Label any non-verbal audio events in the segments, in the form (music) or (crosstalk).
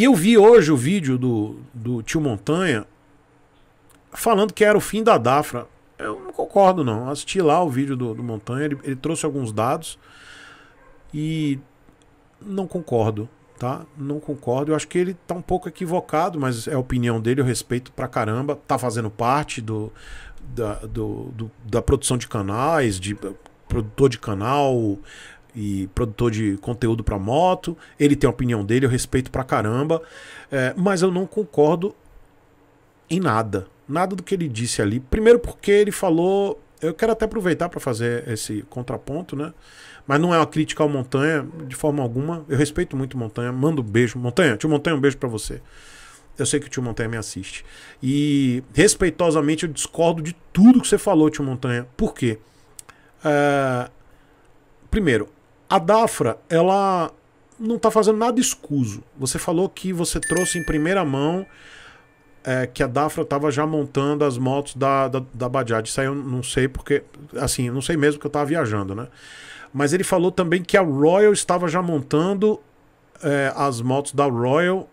E eu vi hoje o vídeo do, do tio Montanha falando que era o fim da Dafra. Eu não concordo, não. assisti lá o vídeo do, do Montanha, ele, ele trouxe alguns dados e não concordo, tá? Não concordo. Eu acho que ele tá um pouco equivocado, mas é a opinião dele, eu respeito pra caramba. Tá fazendo parte do, da, do, do da produção de canais, de produtor de canal, e produtor de conteúdo para moto. Ele tem a opinião dele, eu respeito pra caramba. É, mas eu não concordo em nada. Nada do que ele disse ali. Primeiro, porque ele falou. Eu quero até aproveitar para fazer esse contraponto, né? Mas não é uma crítica ao Montanha, de forma alguma. Eu respeito muito Montanha. Mando um beijo. Montanha, tio Montanha, um beijo para você. Eu sei que o tio Montanha me assiste. E respeitosamente eu discordo de tudo que você falou, tio Montanha. Por quê? É, primeiro, a Dafra, ela não está fazendo nada escuso. Você falou que você trouxe em primeira mão é, que a Dafra estava já montando as motos da, da, da Bajaj. Isso aí eu não sei porque, assim, eu não sei mesmo que eu estava viajando, né? Mas ele falou também que a Royal estava já montando é, as motos da Royal.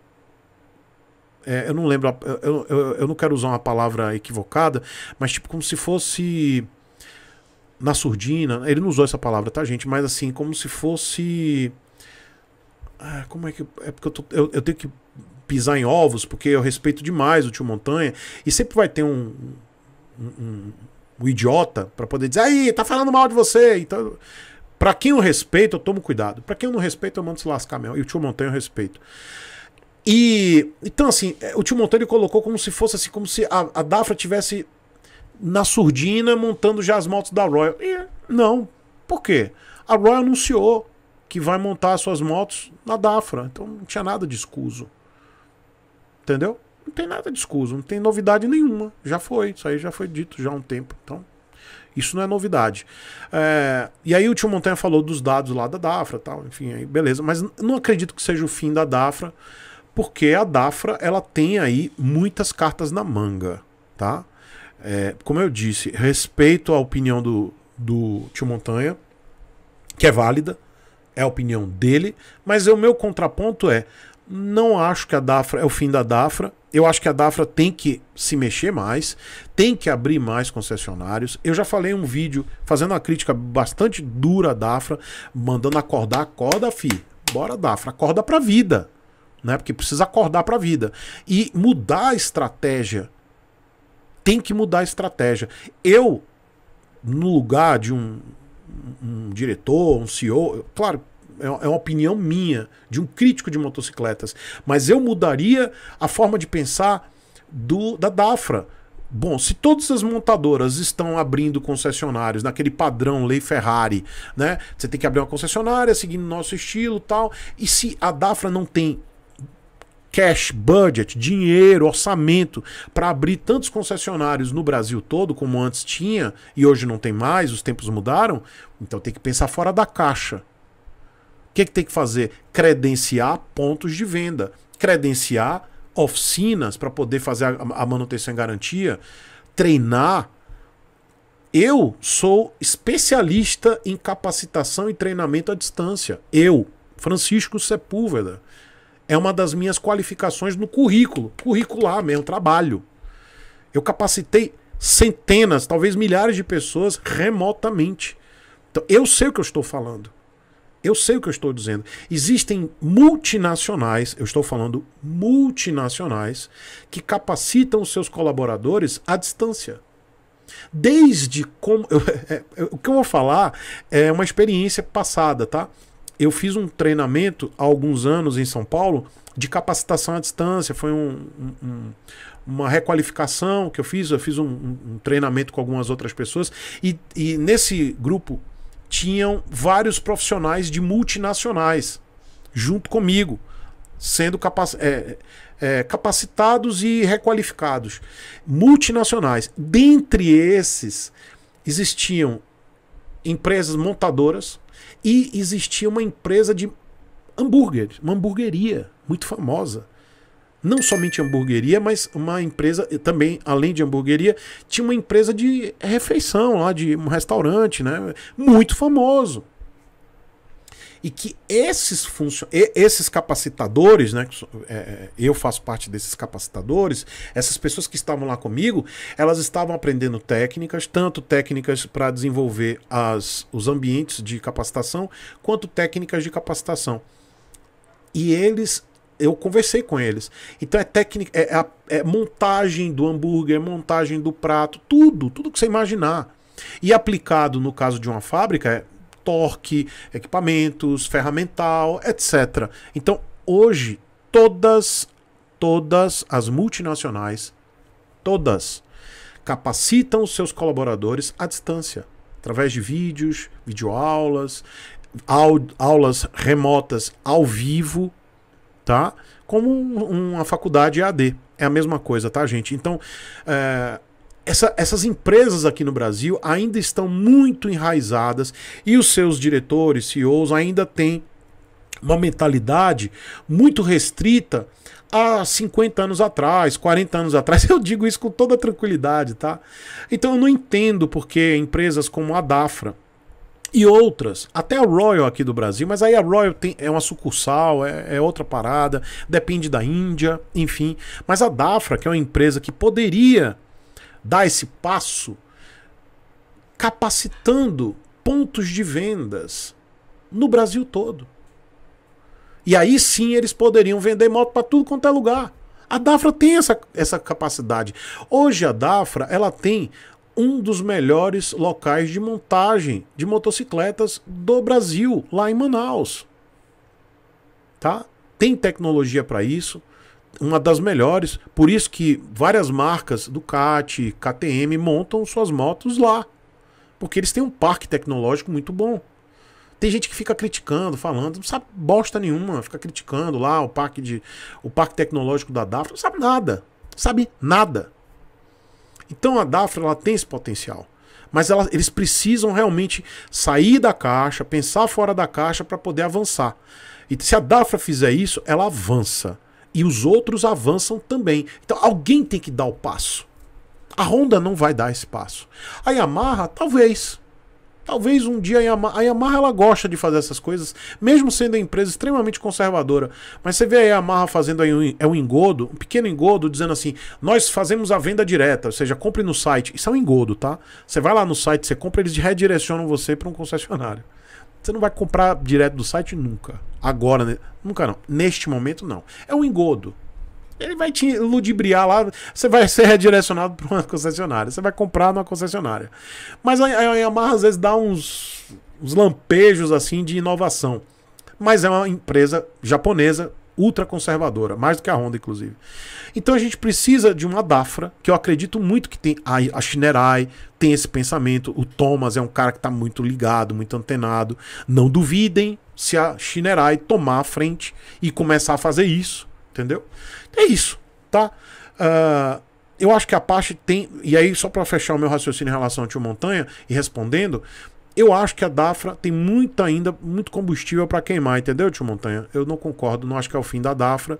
É, eu não lembro, eu, eu, eu não quero usar uma palavra equivocada, mas tipo como se fosse na surdina, ele não usou essa palavra, tá, gente? Mas assim, como se fosse. Ah, como é que. É porque eu, tô, eu, eu, tenho que pisar em ovos, porque eu respeito demais o tio Montanha. E sempre vai ter um. um, um, um idiota para poder dizer, aí, tá falando mal de você. Então, para quem eu respeito, eu tomo cuidado. Para quem eu não respeito, eu mando se lascar mesmo. E o tio Montanha eu respeito. E. Então, assim, é, o tio Montanha ele colocou como se fosse assim, como se a, a Dafra tivesse na surdina montando já as motos da Royal. E não. Por quê? A Royal anunciou que vai montar suas motos na Dafra. Então não tinha nada de escuso. Entendeu? Não tem nada de escuso, não tem novidade nenhuma. Já foi, isso aí já foi dito já há um tempo. Então, isso não é novidade. É, e aí o tio Montanha falou dos dados lá da Dafra tal, enfim, aí beleza. Mas não acredito que seja o fim da Dafra, porque a Dafra ela tem aí muitas cartas na manga, tá? É, como eu disse, respeito a opinião do, do Tio Montanha, que é válida, é a opinião dele, mas o meu contraponto é: não acho que a DAFRA é o fim da DAFRA. Eu acho que a DAFRA tem que se mexer mais, tem que abrir mais concessionários. Eu já falei um vídeo fazendo uma crítica bastante dura à DAFRA, mandando acordar, acorda, fi. Bora, DAFRA, acorda pra vida. Né? Porque precisa acordar pra vida. E mudar a estratégia tem que mudar a estratégia. Eu, no lugar de um, um diretor, um CEO, claro, é, é uma opinião minha, de um crítico de motocicletas. Mas eu mudaria a forma de pensar do, da Dafra. Bom, se todas as montadoras estão abrindo concessionários naquele padrão lei Ferrari, né? Você tem que abrir uma concessionária seguindo nosso estilo tal. E se a Dafra não tem cash, budget, dinheiro, orçamento para abrir tantos concessionários no Brasil todo como antes tinha e hoje não tem mais, os tempos mudaram, então tem que pensar fora da caixa. O que, é que tem que fazer? Credenciar pontos de venda, credenciar oficinas para poder fazer a, a manutenção em garantia, treinar. Eu sou especialista em capacitação e treinamento à distância. Eu, Francisco Sepúlveda. É uma das minhas qualificações no currículo, curricular mesmo, trabalho. Eu capacitei centenas, talvez milhares de pessoas remotamente. Então, eu sei o que eu estou falando. Eu sei o que eu estou dizendo. Existem multinacionais, eu estou falando multinacionais, que capacitam seus colaboradores à distância. Desde como. (laughs) É, é, o que eu vou falar é uma experiência passada, tá? eu fiz um treinamento há alguns anos em São Paulo de capacitação à distância. Foi um, um, uma requalificação que eu fiz. Eu fiz um, um treinamento com algumas outras pessoas. E, e, nesse grupo tinham vários profissionais de multinacionais junto comigo, sendo é, é, capacitados e requalificados. Multinacionais. Dentre esses, existiam empresas montadoras e existia uma empresa de hambúrguer, uma hamburgueria muito famosa. Não somente hamburgueria, mas uma empresa também, além de hamburgueria, tinha uma empresa de refeição lá, de um restaurante, né? Muito famoso e que esses, esses capacitadores, né, é, é, eu faço parte desses capacitadores, essas pessoas que estavam lá comigo, elas estavam aprendendo técnicas, tanto técnicas para desenvolver as, os ambientes de capacitação, quanto técnicas de capacitação. E eles eu conversei com eles. Então é técnica, é, é, é, montagem do hambúrguer, montagem do prato, tudo, tudo que você imaginar. E aplicado no caso de uma fábrica, é torque, equipamentos, ferramental, etc. Então, hoje, todas, todas as multinacionais, todas, capacitam seus colaboradores à distância, através de vídeos, videoaulas, aulas remotas ao vivo, tá? Como uma faculdade AD. É a mesma coisa, tá, gente? Então, é, essa, essas empresas aqui no Brasil ainda estão muito enraizadas e os seus diretores, CEOs, ainda têm uma mentalidade muito restrita há 50 anos atrás, 40 anos atrás. (laughs) Eu digo isso com toda tranquilidade, tá? Então eu não entendo porque empresas como a Dafra e outras, até a Royal aqui do Brasil, mas aí a Royal tem, é uma sucursal, é, é outra parada, depende da Índia, enfim. Mas a Dafra, que é uma empresa que poderia dar esse passo capacitando pontos de vendas no Brasil todo. E aí sim eles poderiam vender moto para tudo quanto é lugar. A Dafra tem essa, essa capacidade. Hoje a Dafra ela tem um dos melhores locais de montagem de motocicletas do Brasil, lá em Manaus. Tá? Tem tecnologia para isso, uma das melhores. Por isso que várias marcas, Ducati, KTM, montam suas motos lá. Porque eles têm um parque tecnológico muito bom. Tem gente que fica criticando, falando, não sabe bosta nenhuma, fica criticando lá o parque de o parque tecnológico da Dafra, não sabe nada. Sabe nada. Então a Dafra ela tem esse potencial, mas ela, eles precisam realmente sair da caixa, pensar fora da caixa para poder avançar. E se a Dafra fizer isso, ela avança e os outros avançam também. Então alguém tem que dar o passo. A Honda não vai dar esse passo. A Yamaha, talvez. Talvez um dia a Yamaha, a Yamaha ela gosta de fazer essas coisas, mesmo sendo uma empresa extremamente conservadora. Mas você vê a Yamaha fazendo aí um, é um engodo, um pequeno engodo, dizendo assim: nós fazemos a venda direta, ou seja, compre no site. Isso é um engodo, tá? Você vai lá no site, você compra, eles redirecionam você para um concessionário. Você não vai comprar direto do site nunca. Agora, né? nunca não. Neste momento, não. É um engodo. Ele vai te ludibriar lá, você vai ser redirecionado para uma concessionária, você vai comprar numa concessionária. Mas a Yamaha às vezes dá uns, uns lampejos assim de inovação. Mas é uma empresa japonesa ultra conservadora, mais do que a Honda, inclusive. Então a gente precisa de uma Dafra, que eu acredito muito que tem a, a Shinerai, tem esse pensamento. O Thomas é um cara que está muito ligado, muito antenado. Não duvidem se a Shinerai tomar a frente e começar a fazer isso. Entendeu? É isso, tá? Uh, eu acho que a Apache tem. E aí, só para fechar o meu raciocínio em relação ao Tio Montanha e respondendo, eu acho que a Dafra tem muito ainda, muito combustível para queimar, entendeu, Tio Montanha? Eu não concordo, não acho que é o fim da Dafra.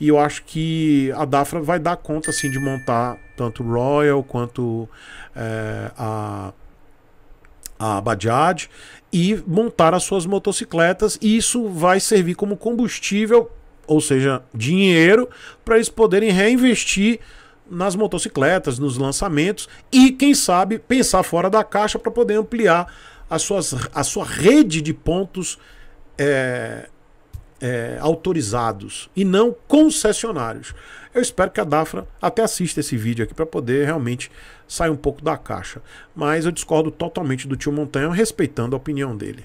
E eu acho que a Dafra vai dar conta, assim, de montar tanto Royal quanto é, a, a Bajaj e montar as suas motocicletas. E isso vai servir como combustível ou seja, dinheiro, para eles poderem reinvestir nas motocicletas, nos lançamentos e, quem sabe, pensar fora da caixa para poder ampliar as suas, a sua rede de pontos é, é, autorizados e não concessionários. Eu espero que a Dafra até assista esse vídeo aqui para poder realmente sair um pouco da caixa. Mas eu discordo totalmente do tio Montanha, respeitando a opinião dele.